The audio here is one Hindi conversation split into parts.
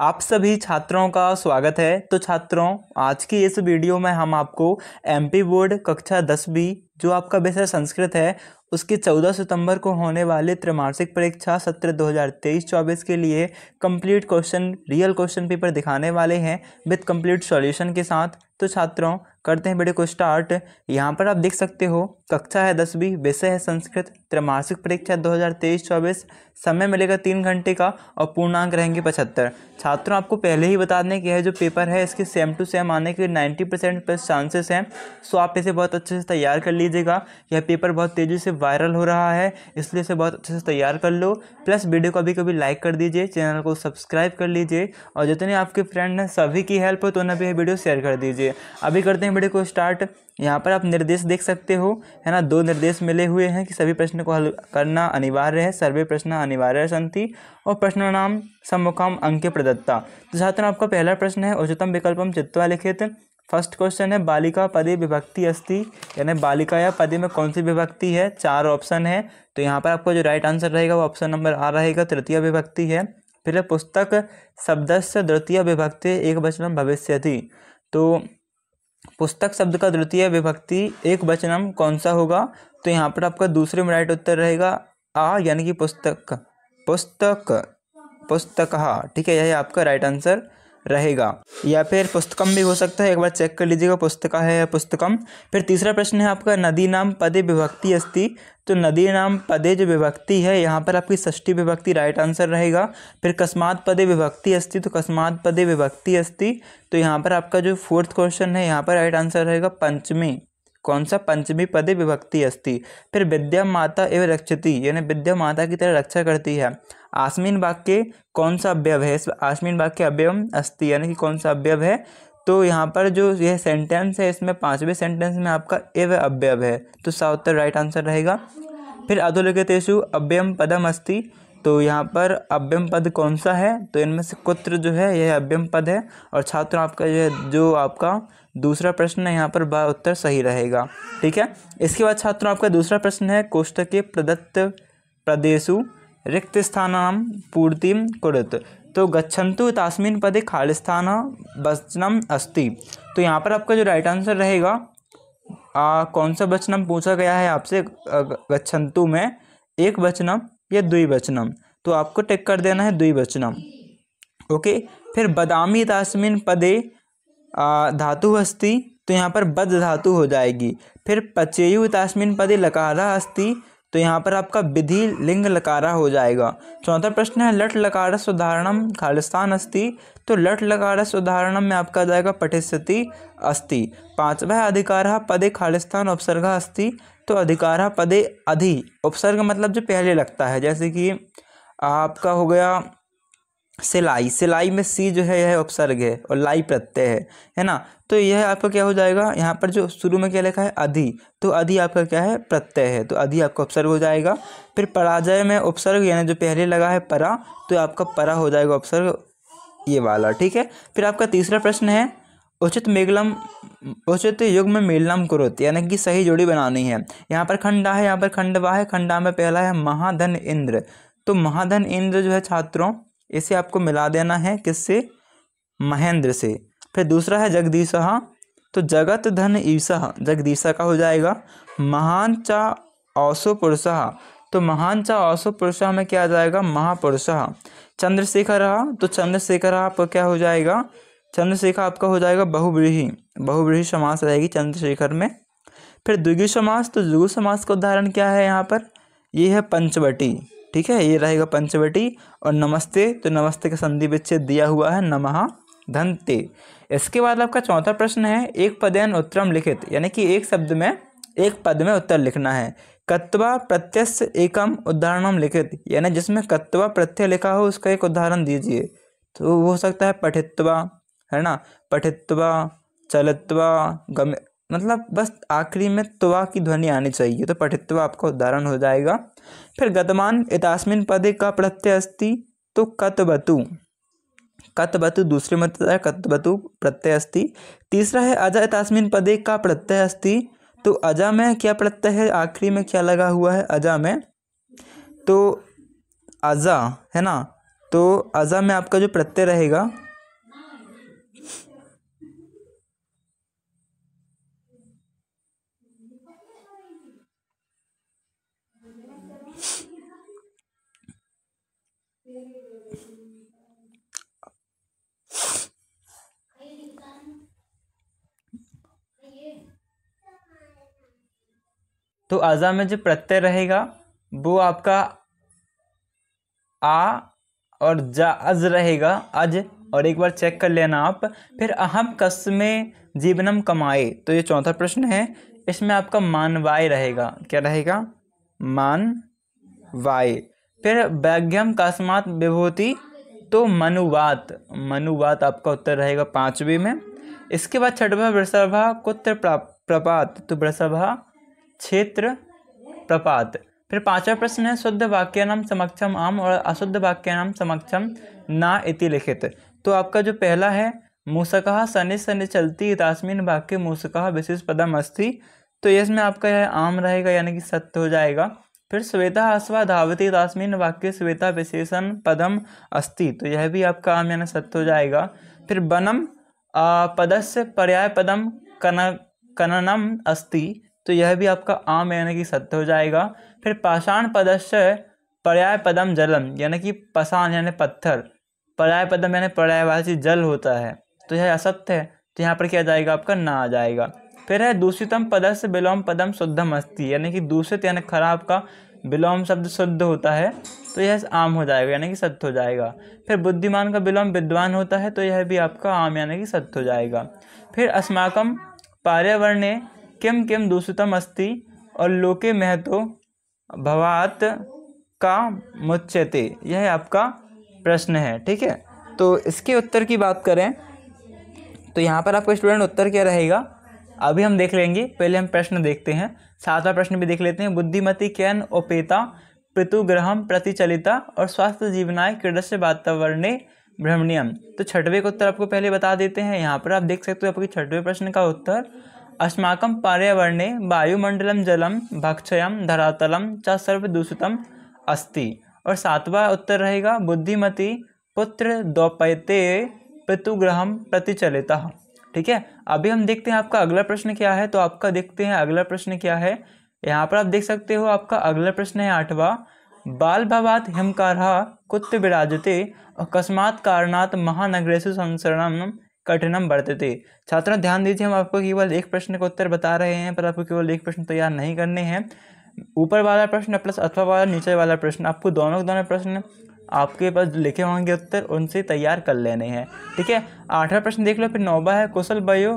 आप सभी छात्रों का स्वागत है तो छात्रों आज की इस वीडियो में हम आपको एमपी बोर्ड कक्षा दस बी जो आपका विषय संस्कृत है उसके 14 सितंबर को होने वाले त्रिमासिक परीक्षा सत्र 2023-24 के लिए complete question real question paper दिखाने वाले हैं विद कंप्लीट सॉल्यूशन के साथ तो छात्रों करते हैं वीडियो को स्टार्ट यहाँ पर आप देख सकते हो कक्षा है दसवीं विषय है संस्कृत त्रैमासिक परीक्षा 2023-24 समय मिलेगा तीन घंटे का और पूर्णांक रहेंगे पचहत्तर छात्रों आपको पहले ही बता दें कि यह जो पेपर है इसके सेम टू सेम आने के 90 परसेंट प्लस चांसेस हैं सो आप इसे बहुत अच्छे से तैयार कर लीजिएगा यह पेपर बहुत तेज़ी से वायरल हो रहा है इसलिए इसे बहुत अच्छे से तैयार कर लो प्लस वीडियो को अभी कभी लाइक कर दीजिए चैनल को सब्सक्राइब कर लीजिए और जितने आपके फ्रेंड हैं सभी की हेल्प हो तो उन्हें भी यह वीडियो शेयर कर दीजिए अभी करते हैं हैं वीडियो को स्टार्ट यहाँ पर आप निर्देश देख सकते हो है ना दो निर्देश मिले हुए हैं कि सभी प्रश्न को हल करना अनिवार्य है सर्वे प्रश्न अनिवार्य संति और प्रश्न नाम सम्मुखाम अंक प्रदत्ता तो छात्र आपका पहला प्रश्न है उच्चतम विकल्पम चित्वा लिखित फर्स्ट क्वेश्चन है बालिका पदे विभक्ति अस्थि यानी बालिका या पदे में कौन सी विभक्ति है चार ऑप्शन है तो यहाँ पर आपका जो राइट आंसर रहेगा वो ऑप्शन नंबर आ रहेगा तृतीय विभक्ति है फिर पुस्तक शब्द से द्वितीय विभक्ति एक वचन भविष्य थी तो पुस्तक शब्द का द्वितीय विभक्ति एक वचनम कौन सा होगा तो यहाँ पर आपका दूसरे में राइट उत्तर रहेगा आ यानी कि पुस्तक पुस्तक पुस्तक ठीक है यह आपका राइट आंसर रहेगा या फिर पुस्तकम भी हो सकता है एक बार चेक कर लीजिएगा पुस्तका है या पुस्तकम फिर तीसरा प्रश्न है आपका नदी नाम पदे विभक्ति अस्ति तो नदी नाम पदे जो विभक्ति है यहाँ पर आपकी षष्ठी विभक्ति राइट आंसर रहेगा फिर कस्मात पदे विभक्ति अस्ति तो कस्मात पदे विभक्ति अस्ति तो यहाँ पर आपका जो फोर्थ क्वेश्चन है यहाँ पर राइट आंसर रहेगा पंचमी कौन सा पंचमी पदे विभक्ति अस्ति फिर विद्या माता एवं रक्षति यानी विद्या माता की तरह रक्षा करती है आसमीन वाक्य कौन सा अवयव है इस आसमीन वाक्य अवयव अस्ति यानी कि कौन सा अवयव है तो यहाँ पर जो यह सेंटेंस है इसमें पाँचवें सेंटेंस में आपका एव अव्यव है तो सा उत्तर राइट आंसर रहेगा फिर अधोलिखितेषु अव्ययम पदम अस्ति तो यहाँ पर अव्यम पद कौन सा है तो इनमें से कुत्र जो है यह अव्यम पद है और छात्र आपका जो है जो आपका दूसरा प्रश्न है यहाँ पर बा उत्तर सही रहेगा ठीक है इसके बाद छात्र आपका दूसरा प्रश्न है कोष्ठक के प्रदत्त प्रदेशु रिक्त स्थान पूर्ति कुरुत तो गच्छन्तु तास्मिन पदे खालिस्थान वचनम अस्ति तो यहाँ पर आपका जो राइट आंसर रहेगा आ, कौन सा वचनम पूछा गया है आपसे गच्छन्तु में एक वचनम या द्विवचनम तो आपको टिक कर देना है द्विवचनम ओके फिर बदामी तस्मिन पदे धातु अस्ति तो यहाँ पर बद धातु हो जाएगी फिर पचेयु तस्मिन पदे लकारा अस्ति तो यहाँ पर आपका विधि लिंग लकारा हो जाएगा चौथा प्रश्न है लट लकार उदाहरणम खालिस्तान अस्ति तो लट लकार उदाहरणम में आपका जाएगा पठिस्थिति अस्ति पांचवा अधिकार पदे खालिस्तान उपसर्ग अस्ति तो अधिकारा पदे अधि उपसर्ग मतलब जो पहले लगता है जैसे कि आपका हो गया सिलाई सिलाई में सी जो है यह उपसर्ग है और लाई प्रत्यय है है ना तो यह आपका क्या हो जाएगा यहाँ पर जो शुरू में क्या लिखा है अधि तो अधि आपका क्या है प्रत्यय है तो अधि आपका उपसर्ग हो जाएगा फिर पराजय में उपसर्ग यानी जो पहले लगा है परा तो आपका परा हो जाएगा उपसर्ग ये वाला ठीक है फिर आपका तीसरा प्रश्न है उचित मेघलम उचित युग में मेलनम कुरुत यानी कि सही जोड़ी बनानी है यहाँ पर खंडा है यहाँ पर खंडवा है खंडा में पहला है महाधन इंद्र तो महाधन इंद्र जो है छात्रों इसे आपको मिला देना है किससे महेंद्र से फिर दूसरा है जगदीशा तो जगत धन ईसा जगदीशा का हो जाएगा महान चा औसो पुरुषा तो महान चा औसो पुरुषा में क्या आ जाएगा महापुरुषा चंद्रशेखर तो चंद्रशेखर आपका क्या हो जाएगा चंद्रशेखर आपका हो जाएगा बहुव्रीही बहुव्रीही समास रहेगी चंद्रशेखर में फिर द्विगु समास तो द्विगु समास का उदाहरण क्या है यहाँ पर ये है पंचवटी ठीक है ये रहेगा पंचवटी और नमस्ते तो नमस्ते का संधि विच्छेद दिया हुआ है नमः धनते इसके बाद आपका चौथा प्रश्न है एक पदेन उत्तरम लिखित यानी कि एक शब्द में एक पद में उत्तर लिखना है कत्वा प्रत्यक्ष एकम उदाहरणम लिखित यानी जिसमें कत्वा प्रत्यय लिखा हो उसका एक उदाहरण दीजिए तो हो सकता है पठित्वा है ना पठित्वा चलत्वा गम मतलब बस आखिरी में त्वा की ध्वनि आनी चाहिए तो पठित्वा आपका उदाहरण हो जाएगा फिर गतमान इतास्मिन पदे का प्रत्यय अस्ति तो कतबतु कतबतु दूसरे मत तो कतबतु प्रत्यय अस्ति तीसरा है अजा इतास्मिन पदे का प्रत्यय अस्ति तो अजा में क्या प्रत्यय है आखिरी में क्या लगा हुआ है अजा में तो अजा है ना तो अजा में आपका जो प्रत्यय रहेगा तो अज़ा में जो प्रत्यय रहेगा वो आपका आ और जा अज रहेगा अज और एक बार चेक कर लेना आप फिर अहम कस्मे जीवनम कमाए तो ये चौथा प्रश्न है इसमें आपका मानवाय रहेगा क्या रहेगा मान वाय फिर वैज्ञम कस्मात विभूति तो मनुवात मनुवात आपका उत्तर रहेगा पाँचवीं में इसके बाद छठवा वृषभा कुत्र प्रपात तो वृषभा क्षेत्र प्रपात फिर पांचवा प्रश्न है शुद्ध वाक्य नाम समक्षम आम और अशुद्ध वाक्य नाम समक्षम ना इति लिखित तो आपका जो पहला है मूसकः शनि शनि चलती तास्मिन वाक्य मूसकः विशेष पदम अस्थि तो इसमें आपका यह आम रहेगा यानी कि सत्य हो जाएगा फिर श्वेता अश्वा धावती तास्मिन वाक्य श्वेता विशेषण पदम अस्ति तो यह भी आपका आम यानी सत्य हो जाएगा फिर बनम पदस्य पर्याय पदम कन कननम अस्ति तो यह भी आपका आम यानी कि सत्य हो जाएगा फिर पाषाण पदस्य पर्याय पदम जलम यानी कि पाषाण यानी पत्थर पर्याय पदम यानी वासी जल होता है तो यह असत्य है तो यहाँ पर क्या जाएगा आपका ना आ जाएगा फिर है दूषितम पदस्य विलोम पदम शुद्धम अस्थि यानी कि दूषित यानी खराब का विलोम शब्द शुद्ध होता है तो यह आम हो जाएगा यानी कि सत्य हो जाएगा फिर बुद्धिमान का विलोम विद्वान होता है तो यह भी आपका आम यानी कि सत्य हो जाएगा फिर अस्माकम पर्यावरण किम किम दूषितम अस्ति और लोके महतो भवात का मुच्यते यह आपका प्रश्न है ठीक है तो इसके उत्तर की बात करें तो यहाँ पर आपका स्टूडेंट उत्तर क्या रहेगा अभी हम देख लेंगे पहले हम प्रश्न देखते हैं सातवां प्रश्न भी देख लेते हैं बुद्धिमती कैन ओपेता पृतुग्रहम प्रतिचलिता और स्वास्थ्य जीवनाय क्रीडस्य वातावरण भ्रमणीयम तो छठवें का उत्तर आपको पहले बता देते हैं यहाँ पर आप देख सकते हो आपके छठवें प्रश्न का उत्तर अस्माक पर्यावरण वायुमंडल जलम भक्षय धरातल चर्वदूषित अस्त और सातवा उत्तर रहेगा बुद्धिमती पुत्र द्वपैते पितुग्रहम प्रतिचलिता ठीक है अभी हम देखते हैं आपका अगला प्रश्न क्या है तो आपका देखते हैं अगला प्रश्न क्या है यहाँ पर आप देख सकते हो आपका अगला प्रश्न है आठवा बाल भवात हिमकार कुत्त विराजते अकस्मात् कारणात् महानगरेशु संसरण कठिनम वर्तते छात्रों ध्यान दीजिए हम आपको केवल एक प्रश्न का उत्तर बता रहे हैं पर आपको केवल एक प्रश्न तैयार नहीं करने हैं ऊपर वाला प्रश्न प्लस अथवा वाला नीचे वाला प्रश्न आपको दोनों दोनों प्रश्न आपके पास लिखे होंगे उत्तर उनसे तैयार कर लेने हैं ठीक है आठवां प्रश्न देख लो फिर नौवा है कुशल बयो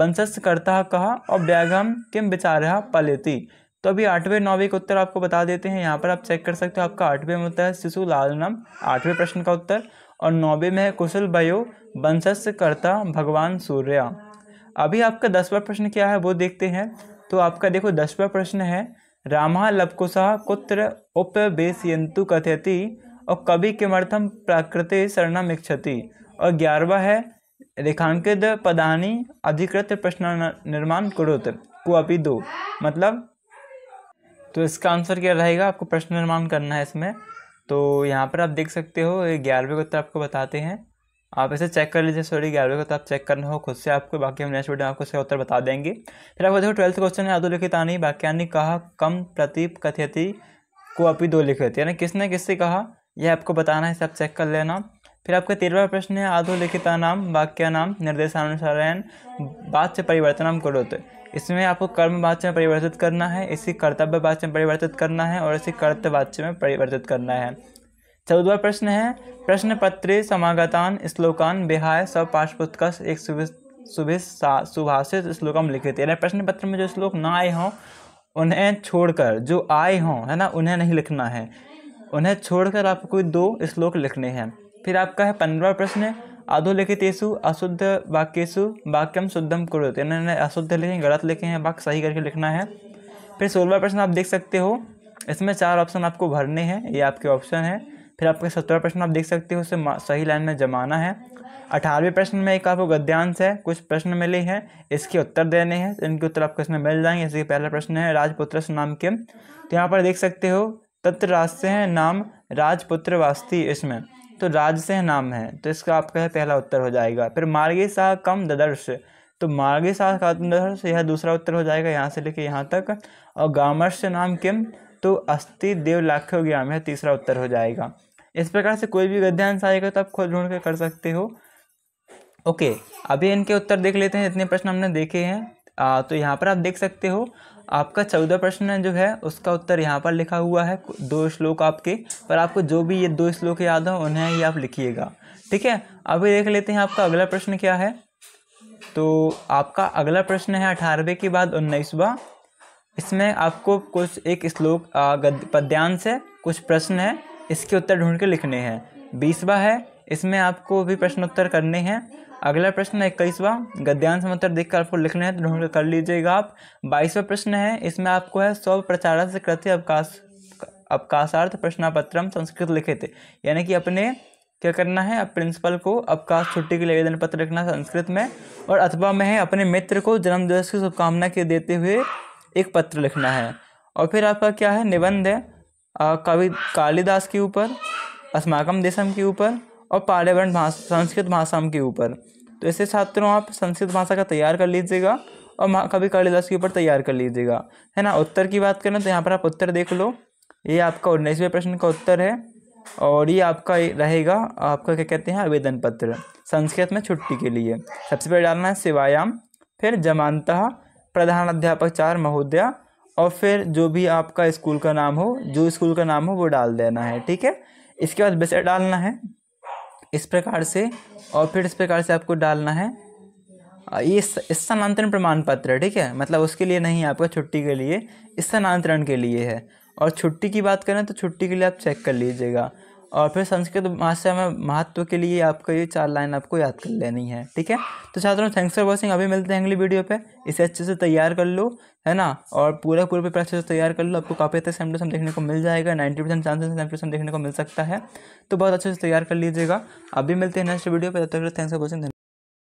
वंशस्थ करता कहा और व्याघम किम विचार पलिति तो अभी आठवें नौवें का उत्तर आपको बता देते हैं यहाँ पर आप चेक कर सकते हो आपका आठवें में होता है शिशु लालनम आठवें प्रश्न का उत्तर और नौवे में है कुशल बयो वंशज करता भगवान सूर्या अभी आपका दसवा प्रश्न क्या है वो देखते हैं तो आपका देखो दसवा प्रश्न है रामा लपकुशा कुत्र उपवेशयंतु कथयति और कवि किमर्थम शरणम इच्छति और ग्यारहवा है रेखांकित पदानी अधिकृत प्रश्न निर्माण कुरुत कुअपी दो मतलब तो इसका आंसर क्या रहेगा आपको प्रश्न निर्माण करना है इसमें तो यहाँ पर आप देख सकते हो ग्यारहवें उत्तर आपको बताते हैं आप ऐसे चेक कर लीजिए सॉरी गैलरी को तो आप चेक करना हो खुद से आपको बाकी हम नेक्स्ट वीडियो में आपको सही उत्तर बता देंगे फिर आपको देखो ट्वेल्थ क्वेश्चन है आनी वाक्यानी कहा कम प्रतीप कथ्यति को अपी दो लिखित यानी किसने किससे कहा यह आपको बताना है इसे आप चेक कर लेना फिर आपका तेरहवा प्रश्न है अधोलिखिता नाम वाक्य नाम निर्देशानुसार बात से परिवर्तन करो तो इसमें आपको कर्म वाच्य में परिवर्तित करना है इसी कर्तव्य वाच्य में परिवर्तित करना है और इसी कर्तव्य वाच्य में परिवर्तित करना है चौदवा प्रश्न है प्रश्न पत्र समागतान श्लोकान विहाय सब पाठ्यपुस्तक एक सुबह सुभाषित श्लोकम थे यानी प्रश्न पत्र में जो श्लोक ना आए हों उन्हें छोड़कर जो आए हों है ना उन्हें नहीं लिखना है उन्हें छोड़कर आपको कोई दो श्लोक लिखने हैं फिर आपका है पंद्रह प्रश्न अधोलिखितेशु अशुद्ध वाक्येशु वाक्यम शुद्धम करो इन्होंने अशुद्ध लिखे गलत लिखे हैं वाक्य सही करके लिखना है फिर सोलवा प्रश्न आप देख सकते हो इसमें चार ऑप्शन आपको भरने हैं ये आपके ऑप्शन हैं फिर आपके सत्रह प्रश्न आप देख सकते हो उसे सही लाइन में जमाना है अठारहवें प्रश्न में एक आपको गद्यांश है कुछ प्रश्न मिले हैं इसके उत्तर देने हैं इनके उत्तर आपको इसमें मिल जाएंगे जैसे पहला प्रश्न है राजपुत्र नाम के तो यहाँ पर देख सकते हो तत्र राज से है नाम राजपुत्र वास्ती इसमें तो राज से है नाम है तो इसका आपका है पहला उत्तर हो जाएगा फिर मार्गी शाह कम ददर्श तो मार्गी शाह कम ददर्श यह दूसरा उत्तर हो जाएगा यहाँ से लेके यहाँ तक और गामर्श नाम किम तो अस्थि देवलाख्य लाख्य ज्ञान है तीसरा उत्तर हो जाएगा इस प्रकार से कोई भी गद्यांश आएगा तो आप खुद ढूंढ कर कर सकते हो ओके अभी इनके उत्तर देख लेते हैं इतने प्रश्न हमने देखे हैं आ, तो यहाँ पर आप देख सकते हो आपका चौदह प्रश्न जो है उसका उत्तर यहाँ पर लिखा हुआ है दो श्लोक आपके पर आपको जो भी ये दो श्लोक याद हो उन्हें ही आप लिखिएगा ठीक है अभी देख लेते हैं आपका अगला प्रश्न क्या है तो आपका अगला प्रश्न है अठारहवें के बाद उन्नीसवा इसमें आपको कुछ एक श्लोक पद्यांश है कुछ प्रश्न है इसके उत्तर ढूंढ के लिखने हैं बीसवा है इसमें आपको भी प्रश्न उत्तर करने हैं अगला प्रश्न है इक्कीसवा गद्यांश में उत्तर देखकर आपको लिखने हैं तो ढूंढ कर लीजिएगा आप बाईसवा प्रश्न है इसमें आपको है स्व प्रचार से कृत्य अवकाश अवकाशार्थ प्रश्नापत्रम संस्कृत लिखे थे यानी कि अपने क्या करना है अब प्रिंसिपल को अवकाश छुट्टी के लिए आवेदन पत्र लिखना संस्कृत में और अथवा में है अपने मित्र को जन्मदिवस की शुभकामना के देते हुए एक पत्र लिखना है और फिर आपका क्या है निबंध है कवि कालिदास के ऊपर अस्माकम देशम के ऊपर और पार्लियामेंट भाषा संस्कृत भाषा के ऊपर तो ऐसे छात्रों आप संस्कृत भाषा का तैयार कर लीजिएगा और कवि कालिदास के ऊपर तैयार कर लीजिएगा है ना उत्तर की बात करें तो यहाँ पर आप उत्तर देख लो ये आपका उन्नीसवें प्रश्न का उत्तर है और ये आपका रहेगा आपका क्या कहते हैं आवेदन पत्र संस्कृत में छुट्टी के लिए सबसे पहले डालना है शिवायाम फिर जमानतः प्रधानाध्यापक चार महोदया और फिर जो भी आपका स्कूल का नाम हो जो स्कूल का नाम हो वो डाल देना है ठीक है इसके बाद विषय डालना है इस प्रकार से और फिर इस प्रकार से आपको डालना है ये स्थानांतरण प्रमाण पत्र है ठीक है मतलब उसके लिए नहीं आपका छुट्टी के लिए स्थानांतरण के लिए है और छुट्टी की बात करें तो छुट्टी के लिए आप चेक कर लीजिएगा और फिर संस्कृत भाषा में महत्व के लिए आपको ये चार लाइन आपको याद कर लेनी है ठीक है तो छात्रों थैंक्स फॉर वॉचिंग अभी मिलते हैं अगली वीडियो पे इसे अच्छे से तैयार कर लो है ना और पूरा पूरे पेपर अच्छे से तैयार कर लो आपको काफ़ी अच्छे सेम देखने को मिल जाएगा नाइन्टी परसेंट चांसेस सेम देखने को मिल सकता है तो बहुत अच्छे से तैयार कर लीजिएगा अभी मिलते हैं नेक्स्ट वीडियो पर तब तक थैंक्स फॉर वॉचिंग